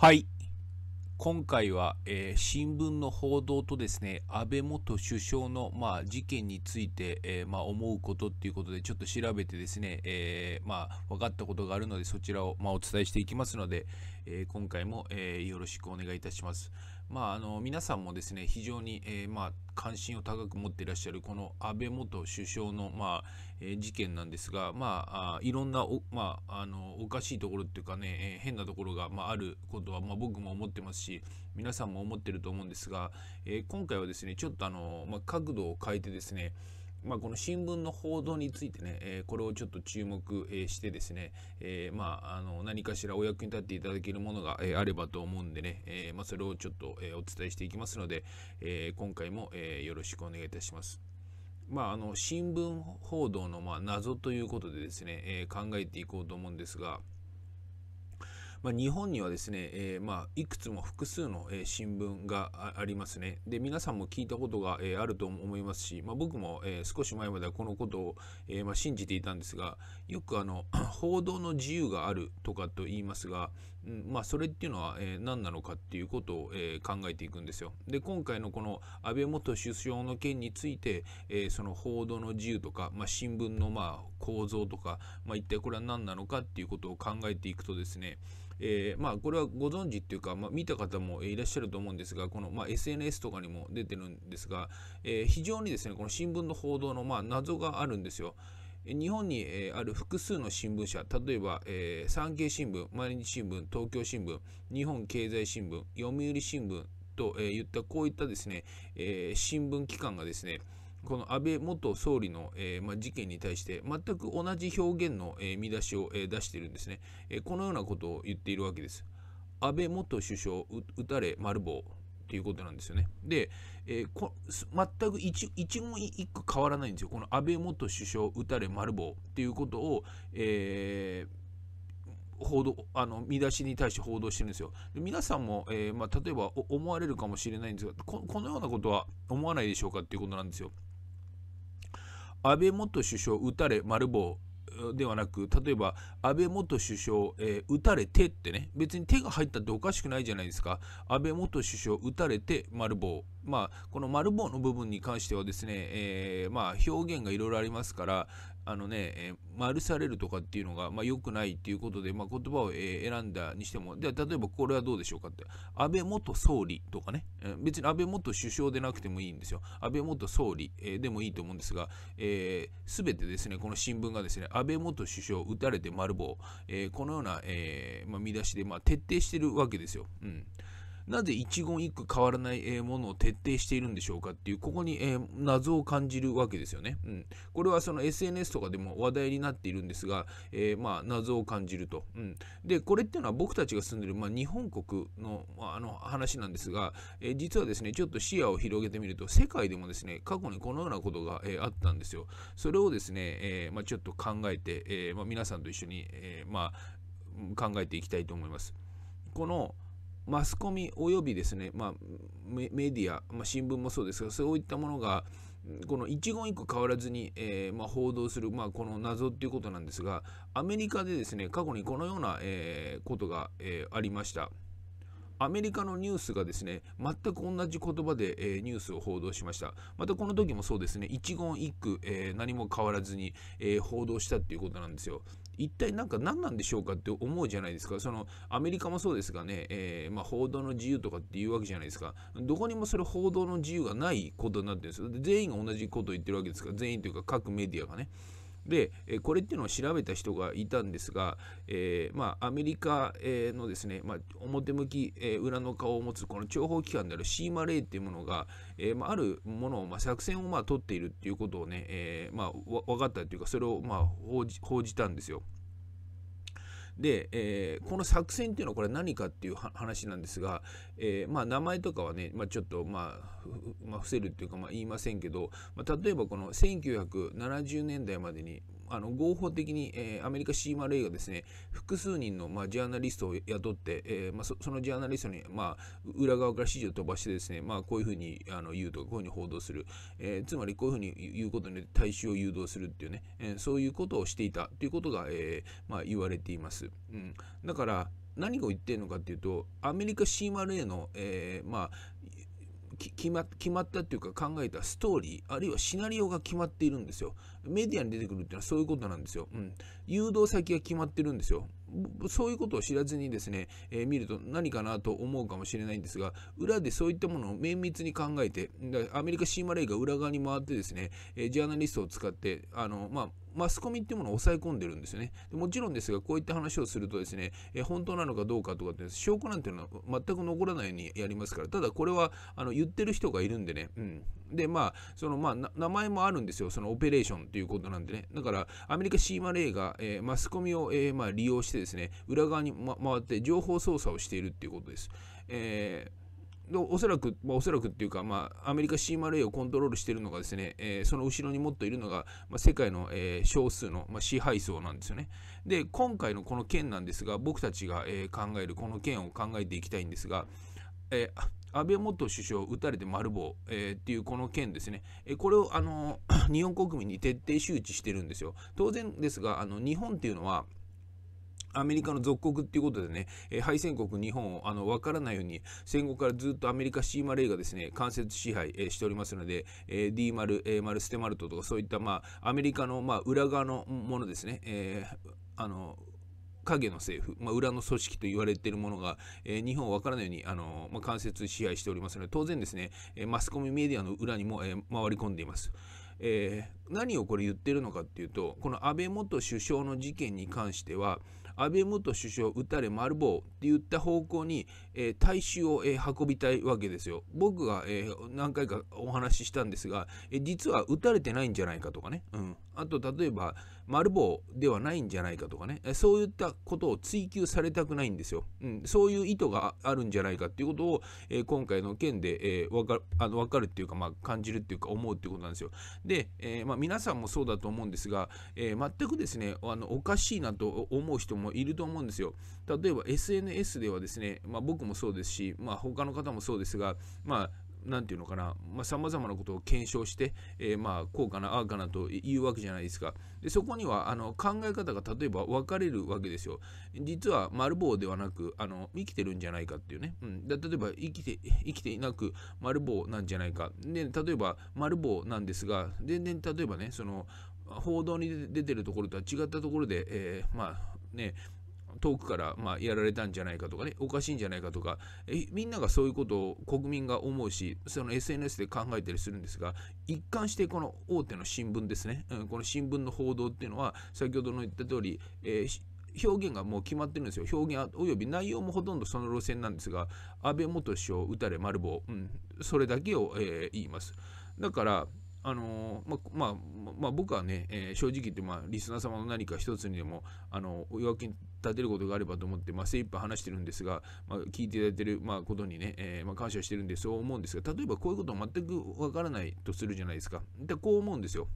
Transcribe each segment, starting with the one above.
はい。今回は、えー、新聞の報道とですね、安倍元首相の、まあ、事件について、えー、まあ、思うことっていうことで、ちょっと調べてですね、えー、まあ、分かったことがあるので、そちらを、まあ、お伝えしていきますので、え今回も、えよろしくお願いいたします。まあ、あの皆さんもですね非常に、えー、まあ、関心を高く持っていらっしゃるこの安倍元首相の、まあえー、事件なんですが、まあ、いろんなお,、まあ、あのおかしいところっていうかね、えー、変なところが、まあ、あることは、まあ、僕も思ってますし皆さんも思ってると思うんですが、え今回はですねちょっとあの、まあ、角度を変えてですねまあ、この新聞の報道についてね、えー、これをちょっと注目、えー、してですね、えー、まあ、あの、何かしらお役に立っていただけるものが、えあればと思うんでね、えまあ、それをちょっと、えお伝えしていきますので、え今回も、えよろしくお願いいたします。まあ、あの、新聞報道の、まあ、謎ということでですね、え考えていこうと思うんですが、まあ、日本にはですね、えー、まあ、いくつも複数の、え新聞がありますね。で、皆さんも聞いたことが、えあると思いますし、まあ、僕も、え少し前まではこのことを、えまあ、信じていたんですが、よくあの、報道の自由があるとかと言いますが、まあ、それっていうのは、えー、何なのかっていうことを、えー、考えていくんですよ。で今回のこの安倍元首相の件について、えー、その報道の自由とか、まあ、新聞のまあ構造とか、まあ、一体これは何なのかっていうことを考えていくとですね、えー、まあこれはご存知っていうか、まあ、見た方もいらっしゃると思うんですがこの、まあ、SNS とかにも出てるんですが、えー、非常にですねこの新聞の報道のまあ謎があるんですよ。日本に、えある複数の新聞社、例えば、えー、産経新聞、毎日新聞、東京新聞、日本経済新聞、読売新聞と、えいったこういったですね、えー、新聞機関がですね、この安倍元総理の、えー、ま事件に対して全く同じ表現の、えー、見出しを、えー、出しているんですね、えこのようなことを言っているわけです。安倍元首相撃たれ丸棒っていうことなんですよね。で、えー、こ全く一一言一句変わらないんですよ。この安倍元首相撃たれ丸棒っていうことを、えー報道あの見出しに対して報道してるんですよ。で皆さんも、えー、まあ、例えば思われるかもしれないんですがこ、このようなことは思わないでしょうかっていうことなんですよ。安倍元首相撃たれ丸棒ではなく例えば安倍元首相、えー、撃たれてってね別に手が入ったっておかしくないじゃないですか安倍元首相撃たれて丸棒まあ、この丸棒の部分に関してはですね、えー、まあ、表現がいろいろありますから、あのね、えー、丸されるとかっていうのが、まあ、良くないっていうことで、まあ、言葉を、え選んだにしても、では、例えばこれはどうでしょうかって、安倍元総理とかね、え別に安倍元首相でなくてもいいんですよ。安倍元総理、えでもいいと思うんですが、す、えー、べ、てですね、この新聞がですね、安倍元首相撃たれて丸棒、えこのような、えまあ、見出しで、まあ、徹底してるわけですよ。うん。なぜ一言一句変わらないものを徹底しているんでしょうかっていう、ここに謎を感じるわけですよね。うん、これはその SNS とかでも話題になっているんですが、えー、まあ謎を感じると。うん、で、これっていうのは僕たちが住んでる、まあ、日本国の,、あの話なんですが、えー、実はですね、ちょっと視野を広げてみると、世界でもですね、過去にこのようなことが、えー、あったんですよ。それをですね、えーまあ、ちょっと考えて、えーまあ、皆さんと一緒に、えーまあ、考えていきたいと思います。このマスコミおよびですね、まあ、メディア、まあ、新聞もそうですがそういったものがこの一言一句変わらずに、えー、まあ、報道する、まあ、この謎っていうことなんですがアメリカでですね過去にこのような、えー、ことが、えー、ありました。アメリカのニュースがですね、全く同じ言葉で、えー、ニュースを報道しました。またこの時もそうですね、一言一句、えー、何も変わらずに、えー、報道したっていうことなんですよ。一体なんか何なんでしょうかって思うじゃないですか。そのアメリカもそうですがね、えー、まあ、報道の自由とかっていうわけじゃないですか。どこにもそれ報道の自由がないことになってるんですよ。全員が同じことを言ってるわけですから、全員というか各メディアがね。で、これっていうのを調べた人がいたんですが、えー、まあ、アメリカのですね、まあ、表向き、えー、裏の顔を持つこの諜報機関であるシーマレーっていうものが、えー、まあ、あるものを、まあ、作戦を、まあ、取っているっていうことをね、えまあ、分かったというか、それを、まあ報じ、報じたんですよ。で、えー、この作戦っていうのはこれ何かっていう話なんですが、えー、まあ、名前とかはね、まあ、ちょっと、まあ、まあ、伏せるっていうか、まあ、言いませんけど、まあ、例えばこの1970年代までにあの合法的に、えー、アメリカ CMRA がですね、複数人の、まあ、ジャーナリストを雇って、えーまあ、そのジャーナリストに、まあ、裏側から指示を飛ばしてですね、まあ、こういうふうにあの言うとか、こういうふうに報道する、えー、つまりこういうふうに言うことによって大衆を誘導するっていうね、えー、そういうことをしていたということが、えーまあ、言われています。うん、だから、何を言ってるのかっていうと、アメリカ c m a の、えーまあ決ま決まったっていうか考えたストーリーあるいはシナリオが決まっているんですよメディアに出てくるっていうのはそういうことなんですよ、うん、誘導先が決まってるんですよそういうことを知らずにですね、えー、見ると何かなと思うかもしれないんですが裏でそういったものを綿密に考えてアメリカシーマレイが裏側に回ってですね、えー、ジャーナリストを使ってあのまあマスコミっていうものを抑え込んでるんですよね。でもちろんですが、こういった話をするとですね、え本当なのかどうかとかって、証拠なんていうのは全く残らないようにやりますから、ただこれはあの言ってる人がいるんでね、うん。で、まあ、その、まあ、名前もあるんですよ、そのオペレーションということなんでね。だから、アメリカシーマレーが、えー、マスコミを、えー、まあ、利用してですね、裏側に、ま、回って情報操作をしているっていうことです。えーおそらく、まあ、おそらくっていうか、まあ、アメリカ c m a をコントロールしているのがですね、えー、その後ろにもっといるのが、まあ、世界の、えー、少数の、まあ、支配層なんですよね。で、今回のこの件なんですが、僕たちが、えー、考えるこの件を考えていきたいんですが、えー、安倍元首相撃たれて丸棒、えー、っていうこの件ですね、えー、これをあの日本国民に徹底周知してるんですよ。当然ですが、あの日本っていうのは、アメリカの属国っていうことでね、えー、敗戦国日本をあの分からないように戦後からずっとアメリカシーマレーがですね間接支配、えー、しておりますので、えー、D 丸、A 丸、ステマルトとかそういった、まあ、アメリカの、まあ、裏側のものですね、えー、あの影の政府、まあ、裏の組織と言われているものが、えー、日本を分からないようにあの、まあ、間接支配しておりますので当然ですね、えマスコミメディアの裏にも、え回り込んでいます。え何をこれ言ってるのかっていうとこの安倍元首相の事件に関しては安倍元首相撃たれ丸棒って言った方向に、えー、大衆を、えー、運びたいわけですよ。僕が、えー、何回かお話ししたんですが、えー、実は撃たれてないんじゃないかとかね。うん、あと例えば、丸棒ではないんじゃないかとかね、そういったことを追求されたくないんですよ。うん、そういう意図があるんじゃないかっていうことを、えー、今回の件で、えー、分かるあの分かるっていうか、まあ、感じるっていうか思うっていうことなんですよ。で、えー、まあ、皆さんもそうだと思うんですが、え全くですねあのおかしいなと思う人もいると思うんですよ。例えば SNS ではですね、まあ、僕もそうですし、まあ、他の方もそうですが、まあ何て言うのかなさまざ、様まなことを検証して、えー、まあこうかなああかなというわけじゃないですかでそこにはあの考え方が例えば分かれるわけですよ実は丸棒ではなくあの生きてるんじゃないかっていうね、うん、で例えば生きて生きていなく丸棒なんじゃないかで例えば丸棒なんですが全然例えばねその報道に出てるところとは違ったところで、えー、まあね遠くからまあやられたんじゃないかとかね、おかしいんじゃないかとか、えみんながそういうことを国民が思うし、その SNS で考えたりするんですが、一貫してこの大手の新聞ですね、うん、この新聞の報道っていうのは、先ほどの言った通り、えー表現がもう決まってるんですよ。表現および内容もほとんどその路線なんですが、安倍元首相、撃たれ、丸棒、うん、それだけを、えー、言います。だから、あのままあ、まあ、僕はね、えー、正直言って、まあ、リスナー様の何か一つにでもあのお役に立てることがあればと思って、まあ、精一杯話してるんですが、まあ、聞いていただいてる、まあ、ことにね、えー、まあ、感謝してるんでそう思うんですが例えばこういうことを全くわからないとするじゃないですかでこう思うんですよ。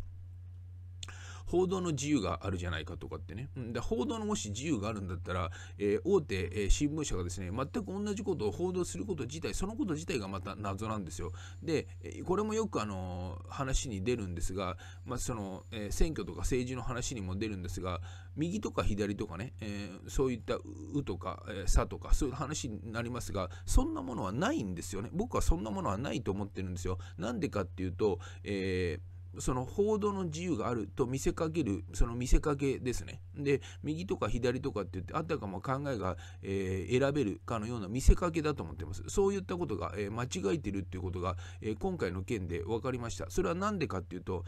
報道の自由があるじゃないかとかってね、うん、で報道のもし自由があるんだったら、えー、大手、えー、新聞社がですね全く同じことを報道すること自体そのこと自体がまた謎なんですよでこれもよくあの話に出るんですが、まあ、その、えー、選挙とか政治の話にも出るんですが右とか左とかね、えそういった「う」とか「さ」とかそういう話になりますがそんなものはないんですよね僕はそんなものはないと思ってるんですよなんでかっていうと、えーその報道の自由があると見せかける、その見せかけですね。で、右とか左とかって言って、あたかも考えが、えー、選べるかのような見せかけだと思ってます。そういったことが、えー、間違えてるっていうことが、えー、今回の件で分かりました。それは何でかっていうと、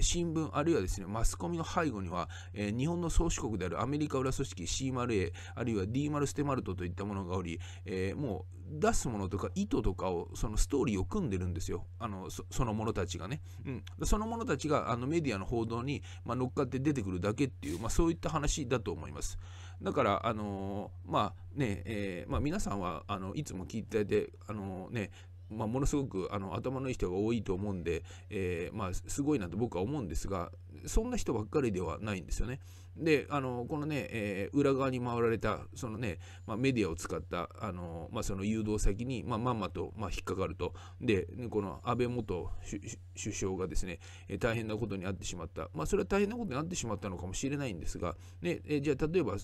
新聞あるいはですねマスコミの背後には、えー、日本の宗主国であるアメリカ裏組織 CMA あるいは D マルステマルトといったものがおり、えー、もう出すものとか意図とかをそのストーリーを組んでるんですよあのその者たちがね、うん、その者たちがあのメディアの報道に、まあ、乗っかって出てくるだけっていう、まあ、そういった話だと思いますだからあのー、まあねえまあ、皆さんはあのいつも聞いていてあのねまあ、ものすごくあの頭のいい人が多いと思うんで、えー、まあ、すごいなと僕は思うんですがそんな人ばっかりではないんですよね。であのこのね、えー、裏側に回られたそのね、まあ、メディアを使ったあの、まあ、その誘導先に、まあ、まんまと、まあ、引っかかるとでこの安倍元首相がですね、えー、大変なことになってしまった、まあ、それは大変なことになってしまったのかもしれないんですが、ねえー、じゃあ例えば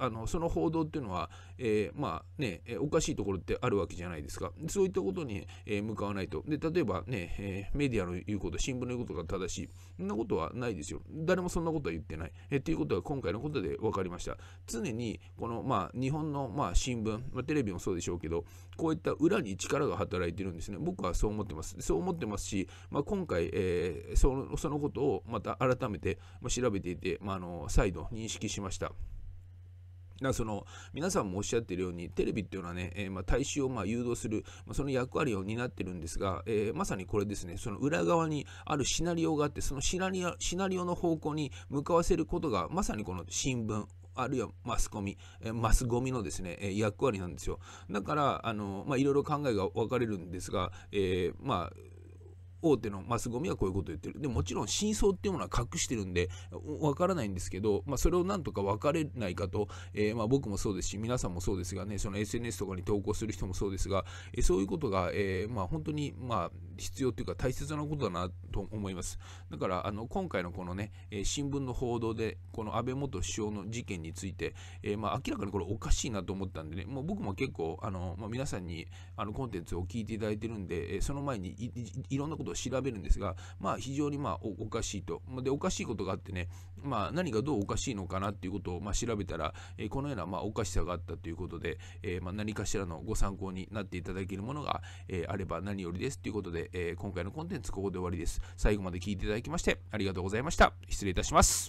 あのその報道っていうのは、えー、まあね、おかしいところってあるわけじゃないですか。そういったことに、え向かわないと。で、例えばね、えメディアの言うこと、新聞の言うことが正しい。そんなことはないですよ。誰もそんなことは言ってない。えっていうことが今回のことで分かりました。常に、この、まあ、日本の、まあ、新聞、まあ、テレビもそうでしょうけど、こういった裏に力が働いてるんですね。僕はそう思ってます。そう思ってますし、まあ、今回、えー、その、そのことをまた改めて調べていて、まあ、あの再度認識しました。だその皆さんもおっしゃっているようにテレビっていうのはね、えー、まあ、大衆をまあ誘導する、まあ、その役割を担っているんですが、えー、まさにこれですねその裏側にあるシナリオがあってそのシナリオシナリオの方向に向かわせることがまさにこの新聞あるいはマスコミ、えマスゴミのですね、え役割なんですよだからあの、まあ、いろいろ考えが分かれるんですが、えまあ大手のマスゴミはこういうことを言ってる。でもちろん真相っていうものは隠してるんで、わからないんですけど、まあ、それをなんとか分かれないかと、えー、まあ僕もそうですし、皆さんもそうですがね、その SNS とかに投稿する人もそうですが、えー、そういうことが、えー、まあ本当に、まあ、必要というか大切なことだなと思います。だから、あの、今回のこのね、えー、新聞の報道で、この安倍元首相の事件について、えー、まあ明らかにこれおかしいなと思ったんでね、もう僕も結構、あの、まあ、皆さんにあのコンテンツを聞いていただいてるんで、えー、その前にいいろんなことことを調べるんですが、まあ、非常にまあおかしいと。で、おかしいことがあってね、まあ、何がどうおかしいのかなっていうことをまあ調べたら、えー、このようなまあおかしさがあったということで、えー、まあ何かしらのご参考になっていただけるものが、えー、あれば何よりですということで、えー、今回のコンテンツここで終わりです。最後まで聞いていただきましてありがとうございました。失礼いたします。